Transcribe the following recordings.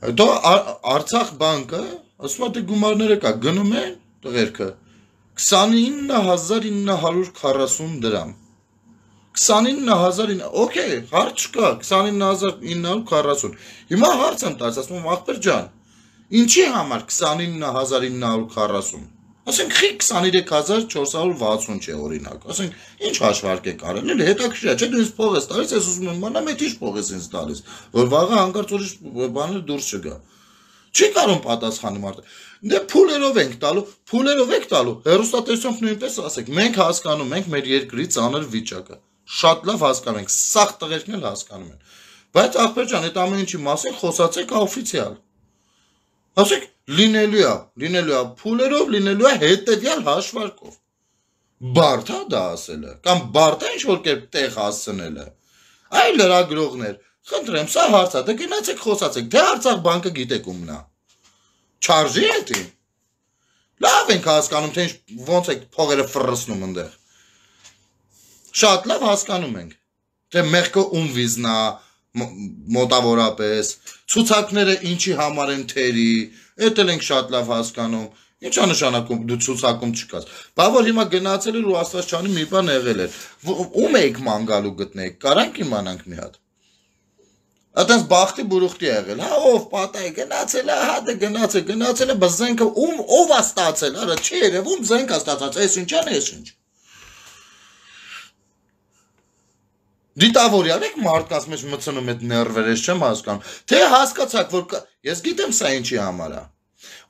Հետո Արցախ բանկը, ասում է դե գումարները կա, գնում են տղերքը 29940 դրամ։ 29900, օքեյ, հարց չկա, 29940։ Հիմա հարց եմ տալիս, ասում եմ, ախպեր ջան, ինչի համար 29940 ասենք խի 23460 չէ օրինակ, ասենք ինչ հաշվարկ է կարել, էլ հետաքրքիր է, չէ դու ինձ փող ես տալիս, ես ուզում եմ մանամ, եթե ինչ փող ես ինձ տալիս, որ վաղը հանկարծ ուրիշ բաներ դուրս չգա։ Չի կարող պատասխանի մարդը։ Դե փուլերով ենք տալու, փուլերով եք տալու։ Հերոստատեսությամբ նույնպես ասեք, մենք հասկանում ենք մեր երկրի ծանր վիճակը։ Շատ լավ հասկանում ենք, սաղ տղերքն էլ հասկանում են։ Բայց ախպեր ջան, այդ ամեն ինչի մասին խոսացեք օֆիցիալ։ Ասեք, լինելու է, լինելու է փուլերով, լինելու է հետեւյալ հաշվարկով։ Բարդ է դա ասելը, կամ բարդ է ինչ որ կերպ տեղ հասցնելը։ Այ լրագրողներ, խնդրեմ, սա հարց է, դե գնացեք խոսացեք, թե Արցախ բանկը գիտեք ումնա։ Չարժի է դի։ Լավ ենք հասկանում, թե ինչ ոնց է փողերը ֆրրսնում այնտեղ։ Շատ լավ հասկանում ենք, թե մեղքը ում վիզնա, մոտավորապես ցուցակները ինչի համար են թերի էդ էլ ենք շատ լավ հասկանում Ինչա նշանակում դու ցուցակում չկաս։ Բա որ հիմա գնացել էր ու Աստվածչյանի մի բան եղել էր։ Ում էիք մանգալու գտնեիք։ Կարանք իմանանք մի հատ։ Այդտենց բախտի բուրուխտի եղել։ Հա ով պատահի գնացել է, հա դե գնացել, գնացել է, բզենքը ում ով է ստացել, արա չի երևում զենքա ստացած, այս ինչան է, այս ինչ։ դիտավորյալ եք մարդկանց մեջ մցնում այդ ներվերես չեմ հասկանում։ Թե հասկացաք, որ ես գիտեմ սա ինչի համար է։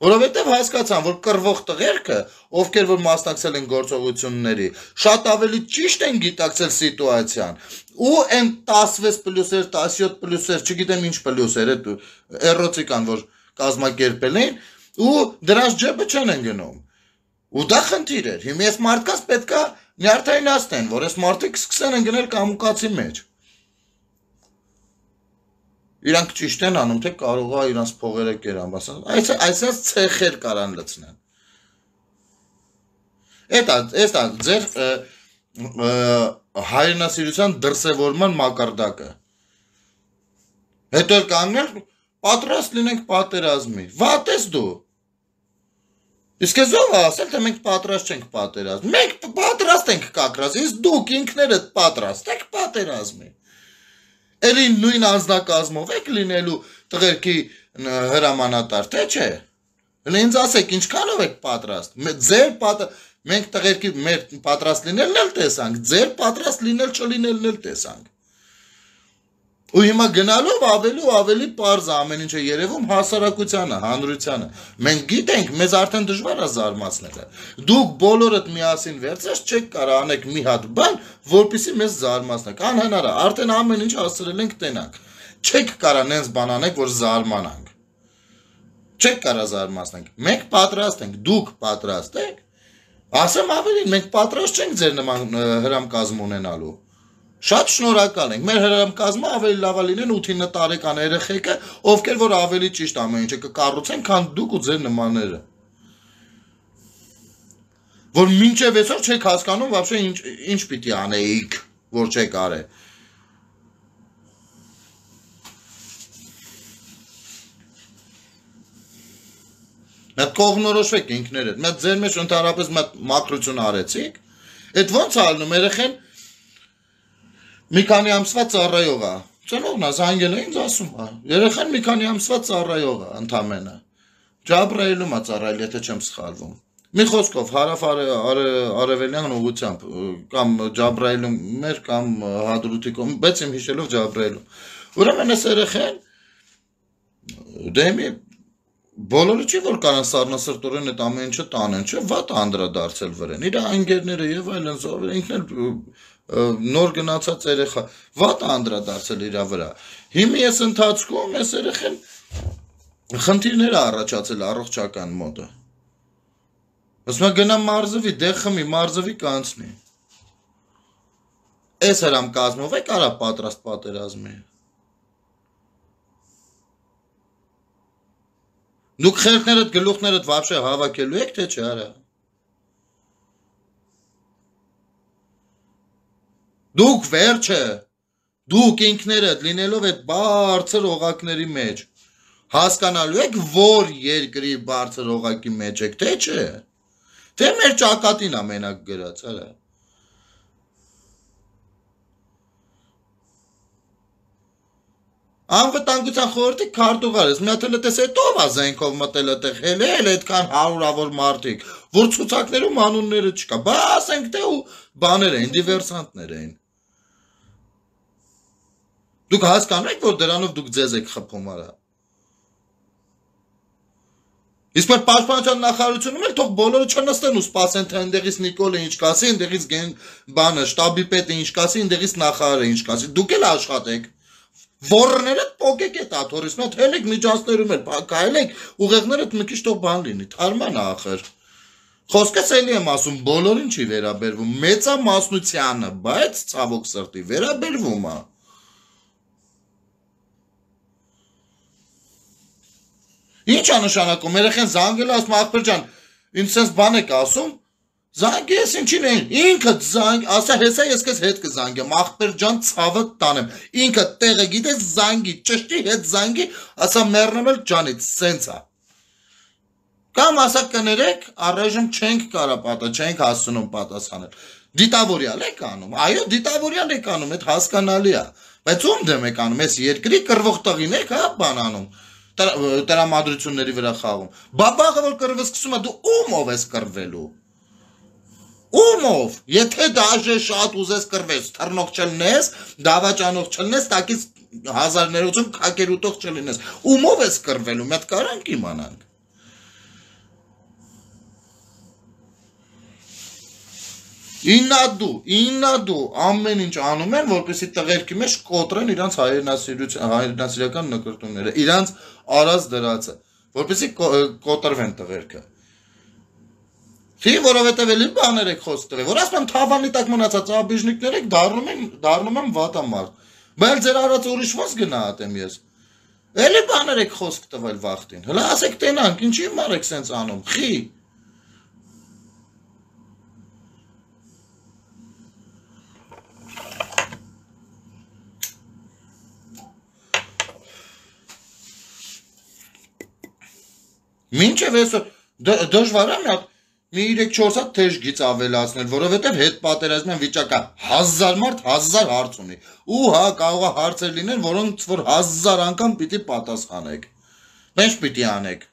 Որովհետև հասկացան, որ կռվող տղերքը, ովքեր որ մասնակցել են գործողությունների, շատ ավելի ճիշտ են գիտակցել սիտուացիան։ Ու այն 16+-եր, 17+-եր, չգիտեմ ինչ պլյուսեր էդ էրոցիկան, որ կազմակերպել էին, ու դրանց ջեբը չեն են գնում։ Ու դա խնդիր էր։ Հիմա ես մարդկանց պետքա նյարդայնացնեն, որ այս մարդիկ սկսեն ընկնել կամուկացի մեջ։ Իրանք ճիշտ են անում, թե կարող է իրանց փողերը կերան, ասած, այս այսպես ցեխեր կարան լցնեն։ Էտա, էտա ձեր հայրենասիրության դրսևորման մակարդակը։ Հետո կանգնել պատրաստ լինենք պատերազմի։ Վատ ես դու։ Իսկ ես ով ասել, թե մենք պատրաստ չենք պատերազմ։ Մենք պատրաստ ենք կակրազմ, իսկ դուք ինքներդ պատրաստ եք պատերազմի։ Էլի նույն անձնակազմով եք լինելու տղերքի հրամանատար, թե՞ չէ։ Հələ ինձ ասեք, ինչքանով եք պատրաստ։ Ձեր պատրաստ մենք տղերքի մեր պատրաստ լինելն էլ տեսանք, ձեր պատրաստ լինել չլինելն էլ տեսանք։ Ու հիմա գնալով ավելի ու ավելի པարզ է ամեն ինչը երևում հասարակությանը, հանրությանը։ Մենք գիտենք, մեզ արդեն դժվար է զարմացնելը։ Դուք բոլորդ միասին վերցես չեք կարող անեք մի հատ բան, որpիսի մեզ զարմացնեք։ Անհնար է, արդեն ամեն ինչ հասցրել ենք տենակ։ Չեք կարող նենց բան անեք, որ զարմանանք։ Չեք կարող զարմացնենք։ Մենք պատրաստ ենք, դուք պատրաստ եք։ Ասեմ ավելին, մենք պատրաստ չենք ձեր նման հրամկազմ ունենալու։ Շատ շնորհակալ ենք։ Մեր հրամկազմը ավելի լավա լինեն 8-9 տարեկան երեխեքը, ովքեր որ ավելի ճիշտ ամեն ինչը կկառուցեն, քան դուք ու ձեր նմանները։ Որ մինչև այսօր չեք հասկանում вообще ինչ ինչ պիտի անեիք, որ չեք արել։ Մենք կողնորոշվեք ինքներդ։ Մենք ձեր մեջ ընդհանրապես մակրություն արեցիք։ Այդ ո՞նց ալնում երեխեն մի քանի ամսվա ծառայող է։ Ծնողն է զանգել ինձ ասում է. երեխան մի քանի ամսվա ծառայող է ընդամենը։ Ջաբրայելում է ծառայել, եթե չեմ սխալվում։ Մի խոսքով հարավարևելյան ուղությամբ կամ Ջաբրայելում մեր կամ Հադրուտիկում, բայց իմ հիշելով Ջաբրայելում։ Ուրեմն այս երեխան դեմի բոլորը չի որ կարան սառնասրտորեն այդ ամեն ինչը տանեն, չէ՞, վատ անդրադարձել վրան։ Իր անգերները եւ այլն զովեր, ինքն էլ նոր գնացած երեխա վատ անդրադարձել իրա վրա։ Հիմա ես ընթացքում ես երեխեն խնդիրներ առաջացել առողջական մոտը։ Ոսմա գնա մարզվի, դե խմի, մարզվի կանցնի։ Էս հրամ կազմով է կարա պատրաստ պատերազմի։ Դուք խելքներդ գլուխներդ վաբշե հավաքելու եք թե չէ արա։ Դուք վերջը, դուք ինքներդ լինելով այդ բարձր օղակների մեջ, հասկանալու եք, որ երկրի բարձր օղակի մեջ եք, թե չէ։ Թե մեր ճակատին ամենակ գրած, հələ։ Անվտանգության խորհրդի քարտուղարից մի հատ էլ էս հետով ա զենքով մտել այդտեղ, հել էլ այդքան հարյուրավոր մարդիկ, որ ցուցակներում անունները չկա։ Բա ասենք թե ու բաներ են, դիվերսանտներ են։ Դուք հասկանեք, որ դրանով դուք ձեզ եք խփում արա։ Իսկ մեր պաշտպանության նախարարությունում էլ թող բոլորը չնստեն ու սպասեն, թե այնտեղից Նիկոլը ինչ կասի, այնտեղից գեն բանը, շտաբի պետը ինչ կասի, այնտեղից նախարարը ինչ կասի։ Դուք էլ աշխատեք։ Որները փոկեք է տաթորիսնա, թել եք միջանցներում էլ, փակայել եք, ուղեղները մի քիչ թող բան լինի, թարման ախր։ Խոսքս էլի եմ ասում, բոլորին չի վերաբերվում, մեծա մասնությանը, բայց ցավոք սրտի վերաբերվում է։ Ինչ է նշանակում։ Երեխեն զանգել է, ասում ախպեր ջան, ինձ sense բան եք ասում։ Զանգես ինչին են։ Ինքը զանգ, ասա հեսա ես քեզ հետ կզանգեմ, ախպեր ջան, ցավը տանեմ։ Ինքը տեղը գիտես զանգի, ճշտի հետ զանգի, ասա մեռնեմ էլ ջանից, sense է։ Կամ ասա կներեք, առայժմ չենք կարա պատա, չենք հասնում պատասխանել։ Դիտավորյալ եք անում։ Այո, դիտավորյալ եք անում, այդ հասկանալի է։ Բայց ում դեմ եք անում, այս երկրի կրվող տղին եք, հա, բան անում տրամադրությունների վրա խաղում։ Բաբաղը որ կռվը սկսում է դու ումով ես կռվելու։ Ումով, եթե դաժե շատ ուզես կռվես, թռնող չլնես, դավաճանող չլնես, տակից հազարներություն քակերուտող չլինես։ Ումով ես կռվելու, մենք կարանք իմանանք։ Իննադու, իննադու ամեն ինչ անում են, որպեսի տղերքի մեջ կոտրեն իրանց հայրենասիրական նկրտումները, իրանց առած դրածը, որպեսի կոտրվեն տղերքը։ Թի, որովհետև էլի բաներ եք խոսք տվել, որ ասում եմ թավանի տակ մնացած աբիժնիկներ եք դառնում են դառնում են վատամարտ։ Բայց ձեր արած ուրիշ ո՞նց գնահատեմ ես։ Էլի բաներ եք խոսք տվել վախտին։ Հլա ասեք տենանք, ինչի՞ մարեք սենց անում։ Խի։ Մինչև այսօր դժվար է մի հատ մի 3-4 հատ թեժգից ավելացնել, որովհետև հետ պատերազմյան վիճակա հազար մարդ հազար հարց ունի։ Ու հա կարող է հարցեր լինեն, որոնց որ հազար անգամ պիտի պատասխանեք։ Ինչ պիտի անեք։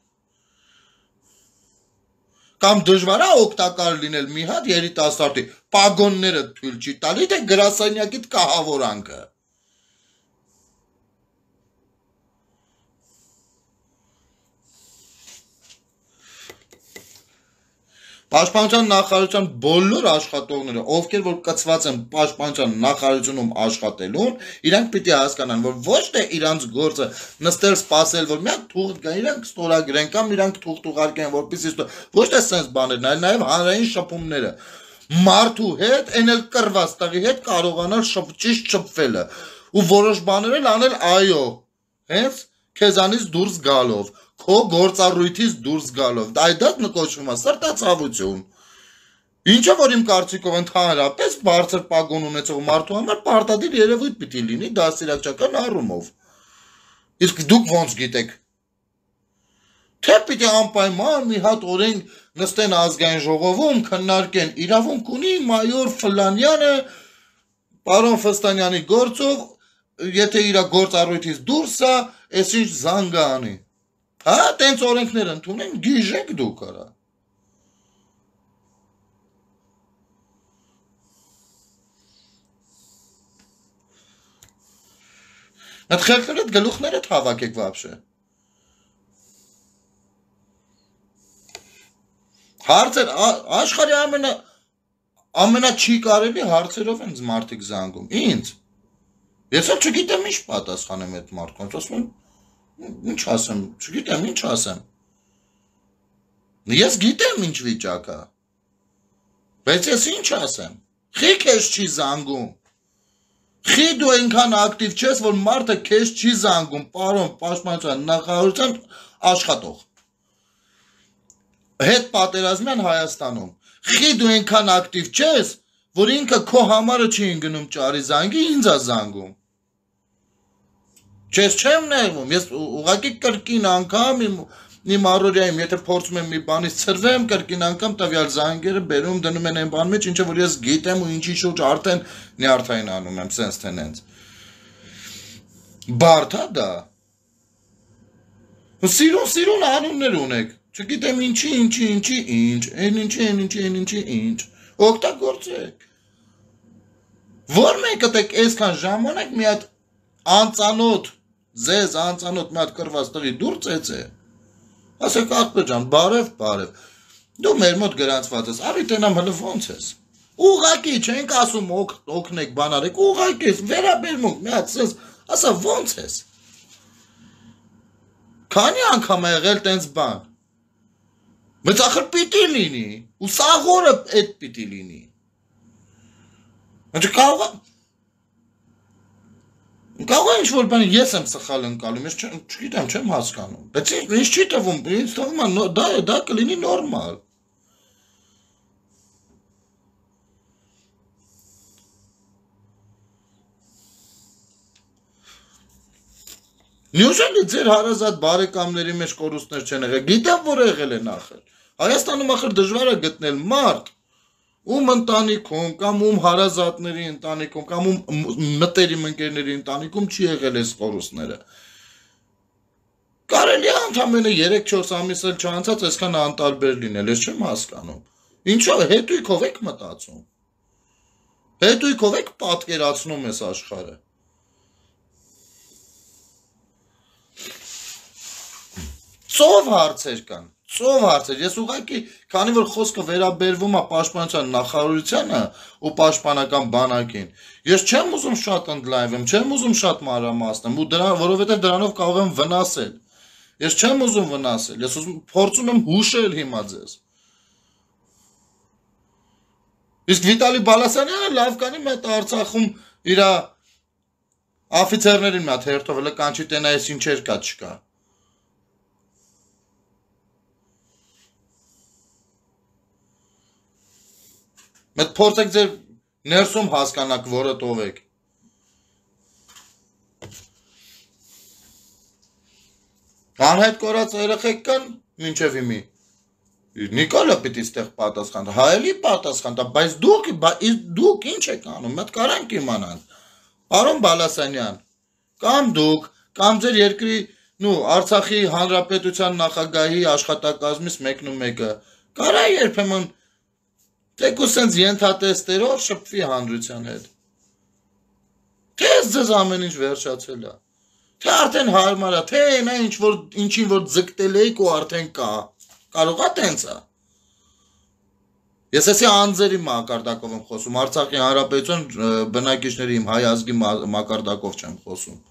Կամ դժվար է օգտակար լինել մի հատ երիտասարդի, պագոնները թույլ չի տալի, թե գրասենյակիդ կահավորանքը։ կա Պաշտպանության նախարարության բոլոր աշխատողները, ովքեր որ կծված են պաշտպանության նախարարությունում աշխատելուն, իրանք պիտի հասկանան, որ ոչ թե իրանք գործը նստել սпасել, որ միակ թուղթ գան, իրանք ստորագրեն կամ իրանք թուղթ ուղարկեն, որպեսզի ոչ թե sense բաներն, այլ նաև հանրային շփումները մարդու հետ, այն էլ կրված տեղի հետ կարողանալ շփ ճիշտ շփվելը ու որոշ բաներ անել այո, հենց քեզանից դուրս գալով քո գործառույթից դուրս գալով։ Այդ դա նկոչվում է սրտացավություն։ Ինչը որ իմ կարծիքով ընդհանրապես բարձր պագոն ունեցող մարդու համար պարտադիր երևույթ պիտի լինի դասիրակչական առումով։ Իսկ դուք ոնց գիտեք։ Թե պիտի անպայման մի հատ օրենք նստեն ազգային ժողովում քննարկեն իրավունք ունի մայոր Ֆլանյանը պարոն Ֆստանյանի գործով, եթե իր գործառույթից դուրս է, այսինչ զանգ անի։ Հա, տենց օրենքներ ընդունեն, գիժեք դուք արա։ Այդ խեղքները գլուխները հավաքեք վաբշե։ Հարցեր աշխարհի ամենա ամենա չի կարելի հարցերով են մարդիկ զանգում։ Ինչ։ Ես էլ չգիտեմ ինչ պատասխանեմ այդ մարդկանց, ասում եմ ինչ ասեմ, չգիտեմ, ինչ ասեմ։ Ես գիտեմ ինչ վիճակա։ Բայց ես ինչ ասեմ։ Խի քեզ չի զանգում։ Խի դու այնքան ակտիվ ես, որ մարդը քեզ չի զանգում, պարոն, պաշտպանության նախարարության աշխատող։ Հետ պատերազմյան Հայաստանում։ Խի դու այնքան ակտիվ ես, որ ինքը քո համարը չի ընկնում ճարի զանգի, ինձ է զանգում։ Չես չեմ նեղվում, ես ուղղակի կրկին անգամ իմ իմ առօրյայում, եթե փորձում եմ մի բանից ծրվեմ, կրկին անգամ տվյալ զանգերը բերում դնում են այն բան մեջ, ինչը որ ես գիտեմ ու ինչի շուրջ արդեն նյարդային անում եմ, սենց թե նենց։ Բարդ է դա։ Սիրուն, սիրուն անուններ ունեք։ Չգիտեմ ինչի, ինչի, ինչի, ինչ, այն ինչի, այն ինչի, այն ինչի, ինչ։ Օգտագործեք։ Որ մեկը դեք այսքան ժամանակ մի հատ անծանոթ ձեզ անծանոթ մի հատ կրված տղի դուր ծեծե։ Ասեք, աղբե ջան, բարև, բարև։ Դու մեր մոտ գրանցված ես, արի տենամ հələ ո՞նց ես։ Ուղակի չենք ասում օգնեք, բան արեք, ուղակի ես վերաբերմունք, մի հատ սենց, ասա ո՞նց ես։ Քանի անգամ է եղել տենց բան։ Մծախր պիտի լինի, ու սաղորը այդ պիտի լինի։ Ինչ կարող է Կարող է ինչ-որ բան ես եմ սխալ ընկալում, ես չգիտեմ, չեմ հասկանում։ Բայց ինձ չի տվում, ինձ թվում է դա դա կլինի նորմալ։ Նյուժելի ձեր հարազատ բարեկամների մեջ կորուստներ չեն եղել։ Գիտեմ որ եղել են ախր։ Հայաստանում ախր դժվար է գտնել մարդ, ում ընտանիքում կամ ում հարազատների ընտանիքում կամ ում մտերիմ ընկերների ընտանիքում չի եղել այս խորուսները։ Կարելի է ընդամենը 3-4 ամիս էլ չանցած այսքան անտարբեր լինել, ես չեմ հասկանում։ Ինչո՞ւ հետույքով եք մտածում։ Հետույքով եք պատկերացնում այս աշխարհը։ Ծով հարցեր կան ծով հարցեր։ Ես ուղղակի, քանի որ խոսքը վերաբերվում է պաշտպանության նախարարությանը ու պաշտպանական բանակին, ես չեմ ուզում շատ ընդլայնվեմ, չեմ ուզում շատ մանրամասնեմ, ու դրա, որովհետև դրանով կարող եմ վնասել։ Ես չեմ ուզում վնասել, ես ուզում փորձում եմ հուշել հիմա ձեզ։ Իսկ Վիտալի Բալասանյանը լավ կանի մետ Արցախում իր աֆիցերներին մատ հերթով հենց կանչի տենայես ինչեր կա չկա։ չկա Մետ փորձեք ձեր ներսում հասկանաք, որը տով եք։ Անհայտ կորած երեխեք կան մինչև իմի։ Նիկոլը պիտի ստեղ պատասխան, հայելի պատասխան, բայց դուք, դուք ինչ եք անում, մետ կարանք իմանան։ Արոն բալասանյան, կամ դուք, կամ ձեր երկրի նու Արցախի հանրապետության նախագահի աշխատակազմից մեկն ու մեկը կարա երբեմն Թե կու սենց ենթատեստերով շփվի հանրության հետ։ Թե ձեզ ամեն ինչ վերջացել է։ Թե արդեն հարմար է, թե նա ինչ որ ինչի որ ձգտել էիք ու արդեն կա։ Կարողա տենց է։ Ես էսի անձերի մակարդակով եմ խոսում, Արցախի հանրապետության բնակիչների իմ հայ ազգի մակարդակով չեմ խոսում։